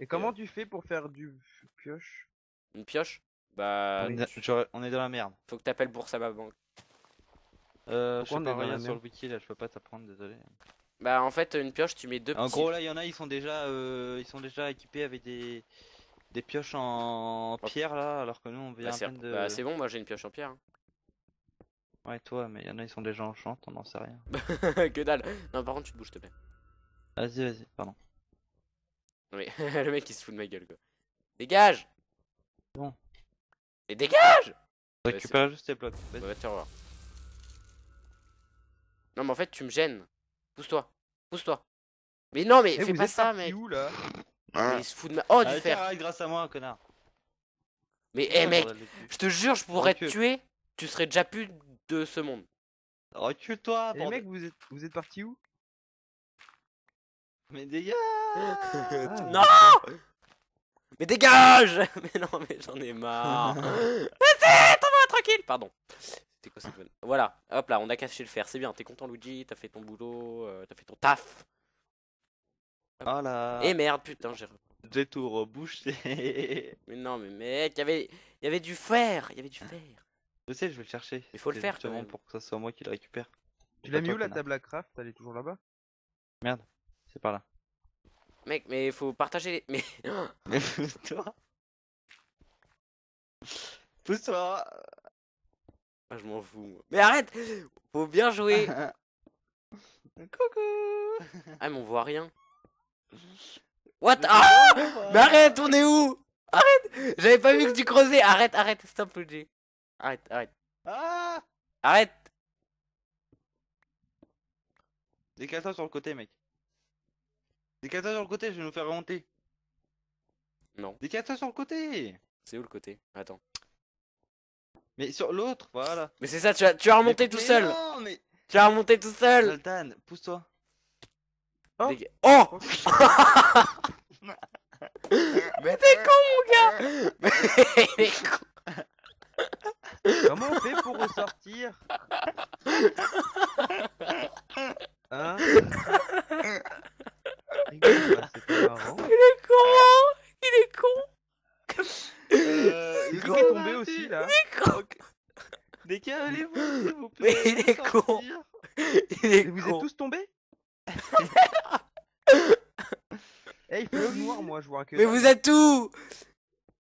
Et comment tu fais pour faire du pioche Une pioche Bah. On est, dans la merde. Faut que t'appelles Bourse à ma banque. Euh, je rien sur le wiki là, je peux pas t'apprendre, désolé. Bah en fait une pioche tu mets deux. En gros là il y en a ils sont déjà euh, ils sont déjà équipés avec des des pioches en, pierre là alors que nous on vient bah, de. Bah c'est bon moi j'ai une pioche en pierre. Hein. Ouais toi mais il y en a ils sont déjà en chante on n'en sait rien. que dalle. Non par contre tu te bouges te plaît. Vas-y vas-y pardon mais le mec il se fout de ma gueule quoi. Dégage Bon. Et dégage Récupère juste tes plots. Bah, va te revoir. Non mais en fait tu me gênes. Pousse-toi. Pousse-toi. Mais non mais eh, fais pas ça mec. mais ah. il se fout de ma... Oh du bah, fer grâce à moi connard. Mais ah, eh mec, je te jure je pourrais te tuer, tu serais déjà plus de ce monde. Recule-toi Mais eh, mec vous êtes, vous êtes parti où mais dégage Non Mais dégage Mais non, mais j'en ai marre Mais y t'en vas tranquille Pardon. C'était quoi cette Voilà, hop là, on a caché le fer, c'est bien, t'es content Luigi, t'as fait ton boulot, euh, t'as fait ton taf Voilà oh Et merde, putain, j'ai... Détour rebouché Mais non, mais mec, y'avait y avait du fer Il y avait du fer Je sais, je vais le chercher. Il faut le faire, quand pour que ça soit moi qui le récupère. Tu l'as mis où la table à craft Elle est toujours là-bas Merde. C'est par là. Mec, mais il faut partager les... Mais... mais pousse-toi Pousse-toi ah, Je m'en fous. Mais arrête Faut bien jouer Coucou Ah mais on voit rien. What Ah Mais arrête, on est où Arrête J'avais pas vu que tu creusais Arrête, arrête, stop Luigi Arrête, arrête. Ah arrête Décale-toi sur le côté mec décale sur le côté, je vais nous faire remonter. Non. Décale-toi sur le côté C'est où le côté Attends. Mais sur l'autre, voilà. Mais c'est ça, tu as, tu as remonté tout seul mais... Tu as remonté tout seul Zoltan, pousse-toi. Oh, oh Mais t'es con, mon gars Comment on fait pour ressortir Hein con. aussi là. Il est con. allez-vous, vous Mais il est con. vous êtes tous tombés Eh, il fait moi, je vois que. Mais vous êtes où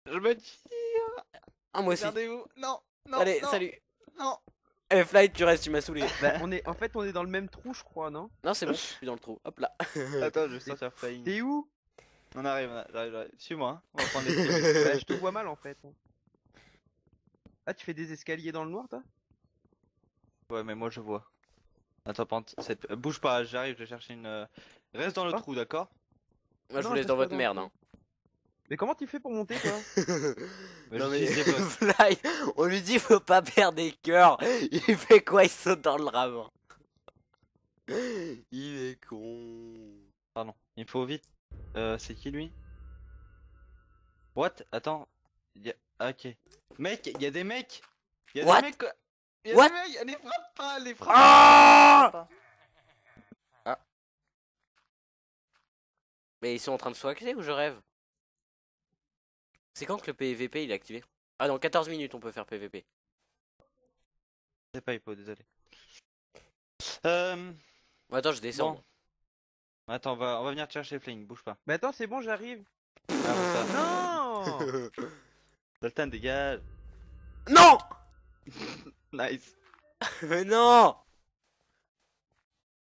Je me tire. Ah, moi aussi. Regardez-vous. Non, non. Allez, salut. Non. Eh, Flight, tu restes, tu m'as saoulé. Bah, on est... En fait, on est dans le même trou, je crois, non Non, c'est bon, je suis dans le trou. Hop là. Attends, je vais sortir Flying. T'es où On arrive, j'arrive, j'arrive. Suis-moi, hein. on va prendre les bah, je te vois mal en fait. Ah, tu fais des escaliers dans le noir, toi Ouais, mais moi je vois. Attends, pente, cette... Euh, bouge pas, j'arrive, je vais chercher une. Euh, reste dans le trou, d'accord Moi je vous laisse dans votre merde, hein. Mais comment tu fais pour monter toi non, mais... on lui dit faut pas perdre des cœurs. Il fait quoi Il saute dans le ravin. Il est con. Pardon, il faut vite. Euh, c'est qui lui What Attends. Ah, ok. Mec, y'a des mecs Y'a des mecs Y'a des mecs Les frappe pas, les frappe ah, ah Mais ils sont en train de se hacker ou je rêve C'est quand que le PVP il est activé Ah dans 14 minutes on peut faire PVP. C'est pas hypo, désolé. Euh... Attends, je descends. Attends, on va, on va venir chercher Fling, bouge pas. Mais attends, c'est bon, j'arrive. Ah, non Dalton dégage Non Nice Mais non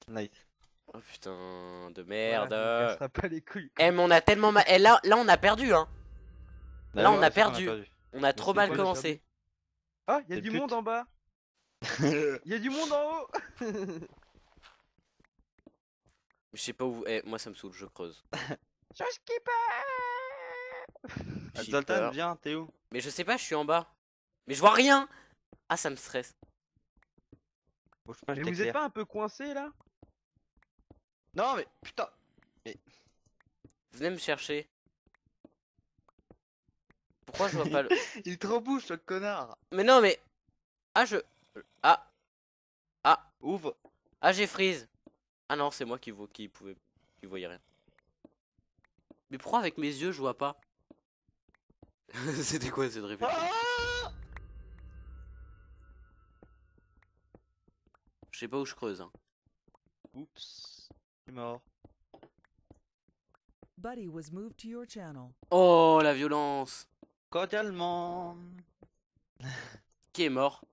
Nice. Oh putain de merde. ça pas les couilles. Eh mais on a tellement mal. Eh là, là on a perdu hein. Là, on, a perdu. on, a trop mal commencé. Ah y'a du monde en bas. y'a du monde en haut. Je sais pas où. Eh moi ça me saoule, je creuse. je skippé! Dalton viens, t'es où mais je sais pas, je suis en bas. Mais je vois rien Ah, ça me stresse. vous êtes pas un peu coincé là Non, mais putain mais... Venez me chercher. Pourquoi je vois pas le. Il te rebouche, ce connard Mais non, mais. Ah, je. Ah Ah Ouvre Ah, j'ai freeze Ah non, c'est moi qui, vo... qui, pouvait... qui rien. Mais pourquoi avec mes yeux je vois pas C'était quoi cette réflexion Je sais pas où je creuse. Hein. Oups, il mort. Buddy was moved to your channel. Oh la violence Cordialement Qui est mort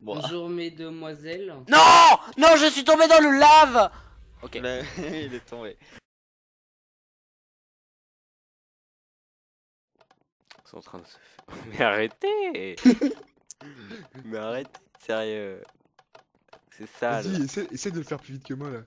Bonjour mesdemoiselles. Non Non, je suis tombé dans le lave Ok. il est tombé. sont en train de se faire. Mais arrêtez Mais arrêtez, sérieux. C'est ça Vas-y, de le faire plus vite que moi là.